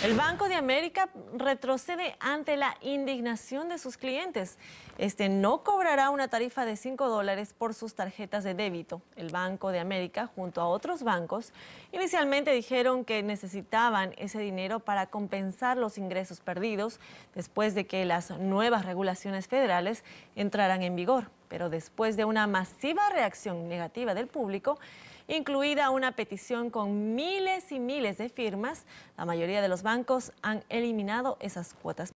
El Banco de América retrocede ante la indignación de sus clientes. Este no cobrará una tarifa de 5 dólares por sus tarjetas de débito. El Banco de América, junto a otros bancos, inicialmente dijeron que necesitaban ese dinero para compensar los ingresos perdidos después de que las nuevas regulaciones federales entraran en vigor pero después de una masiva reacción negativa del público, incluida una petición con miles y miles de firmas, la mayoría de los bancos han eliminado esas cuotas.